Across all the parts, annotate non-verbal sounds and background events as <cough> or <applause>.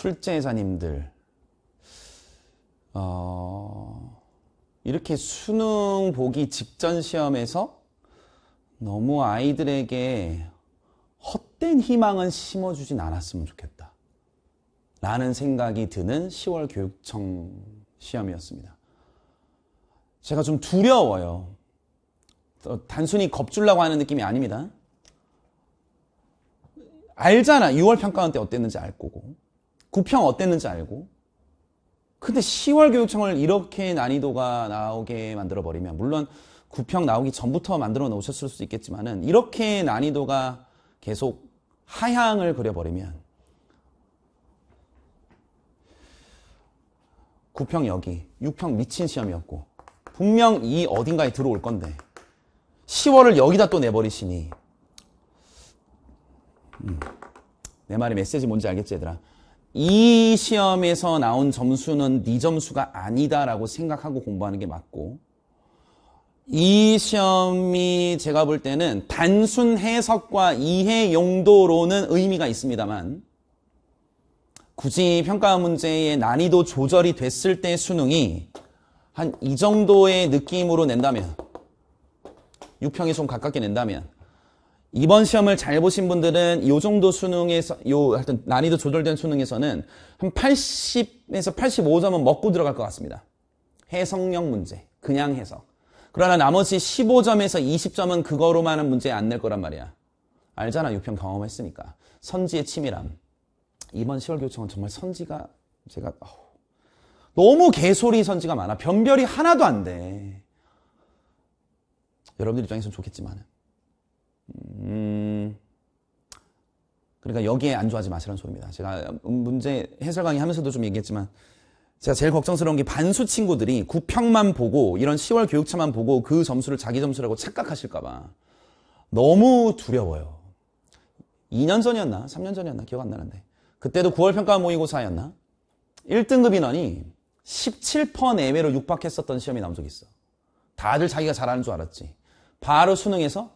출제자님들 어, 이렇게 수능 보기 직전 시험에서 너무 아이들에게 헛된 희망은 심어주진 않았으면 좋겠다. 라는 생각이 드는 10월 교육청 시험이었습니다. 제가 좀 두려워요. 어, 단순히 겁주려고 하는 느낌이 아닙니다. 알잖아. 6월 평가원 때 어땠는지 알 거고. 구평 어땠는지 알고 근데 10월 교육청을 이렇게 난이도가 나오게 만들어 버리면 물론 구평 나오기 전부터 만들어 놓으셨을 수도 있겠지만은 이렇게 난이도가 계속 하향을 그려 버리면 9평 여기 6평 미친 시험이었고 분명 이 어딘가에 들어올 건데 10월을 여기다 또 내버리시니 음. 내 말의 메시지 뭔지 알겠지 얘들아 이 시험에서 나온 점수는 네 점수가 아니다라고 생각하고 공부하는 게 맞고 이 시험이 제가 볼 때는 단순 해석과 이해 용도로는 의미가 있습니다만 굳이 평가 문제의 난이도 조절이 됐을 때 수능이 한 이 정도의 느낌으로 낸다면 6평이 좀 가깝게 낸다면 이번 시험을 잘 보신 분들은 이 정도 수능에서 요 하여튼 난이도 조절된 수능에서는 한 80에서 85점은 먹고 들어갈 것 같습니다. 해석력 문제, 그냥 해석. 그러나 나머지 15점에서 20점은 그거로만은 문제 안 낼 거란 말이야. 알잖아, 6평 경험했으니까. 선지의 치밀함. 이번 10월 교청은 정말 선지가 제가 어후, 너무 개소리 선지가 많아. 변별이 하나도 안 돼. 여러분들 입장에서는 좋겠지만은. 음, 그러니까 여기에 안주하지 마시라는 소리입니다. 제가 음, 문제 해설 강의 하면서도 좀 얘기했지만 제가 제일 걱정스러운 게 반수 친구들이 구평만 보고 이런 10월 교육차만 보고 그 점수를 자기 점수라고 착각하실까봐 너무 두려워요. 2년 전이었나? 3년 전이었나? 기억 안 나는데. 그때도 9월 평가 모의고사였나? 1등급 인원이 17%퍼 내외로 육박했었던 시험이 나온 적이 있어. 다들 자기가 잘하는 줄 알았지. 바로 수능에서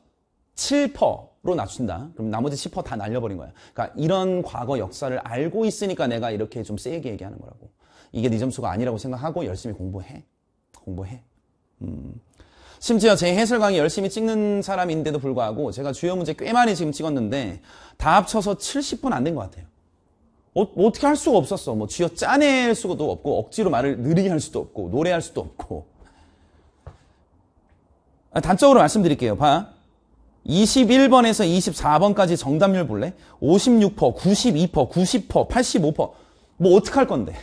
7%로 낮춘다. 그럼 나머지 10%다 날려버린 거야. 그러니까 이런 과거 역사를 알고 있으니까 내가 이렇게 좀 세게 얘기하는 거라고. 이게 네 점수가 아니라고 생각하고 열심히 공부해. 공부해. 음. 심지어 제 해설 강의 열심히 찍는 사람인데도 불구하고 제가 주요 문제 꽤 많이 지금 찍었는데 다 합쳐서 70분 안 된 것 같아요. 어, 떻게할 수가 없었어. 뭐 쥐어 짜낼 수도 없고 억지로 말을 느리게 할 수도 없고 노래할 수도 없고. 아, 단적으로 말씀드릴게요. 봐. 21번에서 24번까지 정답률 볼래? 56%, 92%, 90%, 85%뭐 어떡할 건데?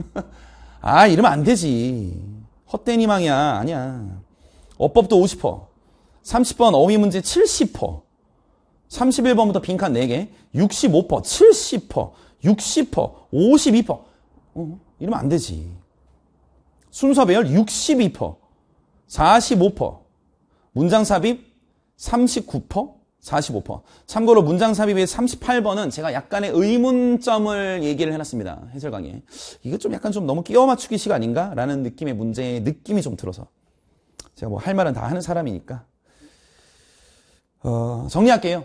<laughs> 아 이러면 안 되지. 헛된 희망이야. 아니야. 어법도 50%, 30번 어휘 문제 70%, 31번부터 빈칸 4개, 65%, 70%, 60%, 52%. 어, 이러면 안 되지. 순서 배열 62%, 45%, 문장 삽입 39%? 45%. 참고로 문장 삽입의 38번은 제가 약간의 의문점을 얘기를 해놨습니다. 해설 강의 이거 좀 약간 좀 너무 끼워 맞추기식 아닌가? 라는 느낌의 문제의 느낌이 좀 들어서. 제가 뭐 할 말은 다 하는 사람이니까. 어, 정리할게요.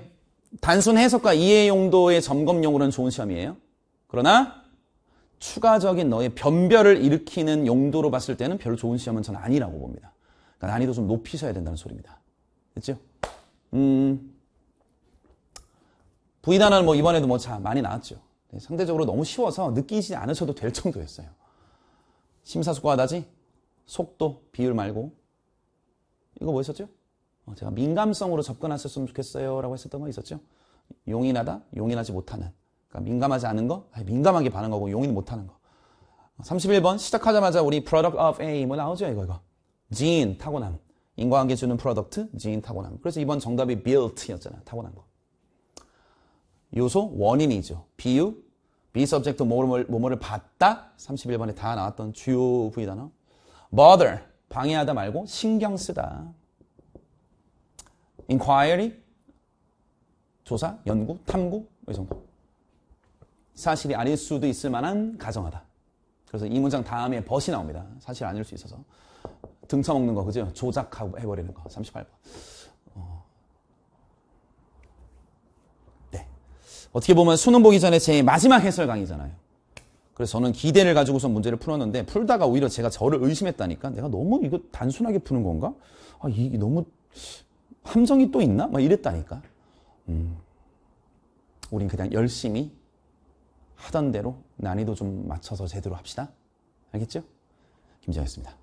단순 해석과 이해 용도의 점검용으로는 좋은 시험이에요. 그러나 추가적인 너의 변별을 일으키는 용도로 봤을 때는 별로 좋은 시험은 저는 아니라고 봅니다. 그러니까 난이도 좀 높이셔야 된다는 소리입니다. 됐죠? 음, 부인하는 뭐 이번에도 뭐 참 많이 나왔죠. 네, 상대적으로 너무 쉬워서 느끼지 않으셔도 될 정도였어요. 심사숙고하다지 속도 비율 말고 이거 뭐 있었죠? 어, 제가 민감성으로 접근하셨으면 좋겠어요 라고 했었던 거 있었죠? 용인하다 용인하지 못하는 그러니까 민감하지 않은 거 민감하게 반응하고 용인 못하는 거 31번 시작하자마자 우리 product of a i 뭐 나오죠 이거 이거 진 타고남 인과관계 주는 프로덕트, 지인 타고난 거. 그래서 이번 정답이 built였잖아. 타고난 거. 요소, 원인이죠. 비유, be subject 뭐뭐를, 뭐뭐를 봤다 31번에 다 나왔던 주요 부위 단어. bother, 방해하다 말고 신경 쓰다. inquiry, 조사, 연구, 탐구, 이 정도. 사실이 아닐 수도 있을 만한 가정하다. 그래서 이 문장 다음에 벗이 나옵니다. 사실 아닐 수 있어서. 등쳐먹는 거 그죠? 조작하고 해버리는 거 38번 어. 네. 떻게 보면 수능 보기 전에 제 마지막 해설 강의잖아요 그래서 저는 기대를 가지고서 문제를 풀었는데 풀다가 오히려 제가 저를 의심했다니까 내가 너무 이거 단순하게 푸는 건가? 아 이게 너무 함정이 또 있나? 막 이랬다니까 음. 우린 그냥 열심히 하던 대로 난이도 좀 맞춰서 제대로 합시다 알겠죠? 김지영이었습니다